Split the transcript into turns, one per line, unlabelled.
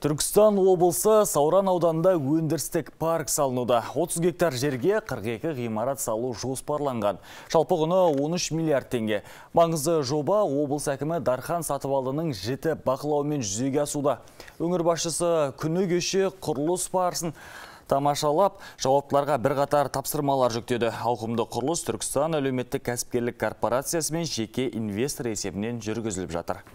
Түркістан облысы Сауран ауданында өндірістік парк салынуда. 30 гектар жерге 42 ғимарат салу жоспарланған. Жалпы құны 13 миллиард теңге. Маңызды жоба облыс әкімі Дархан сатывалының жеті бақылаумен жүзеге асуда. Өңір басшысы күні көші құрылыс парсын. тамашалап, жауаптыларға қатар тапсырмалар жүктеді. Ауқымды құрылыс Түркістан әлеуметтік кәсіпкерлік корпорациясы мен жеке инвестор есебінен жүргізіліп жатыр.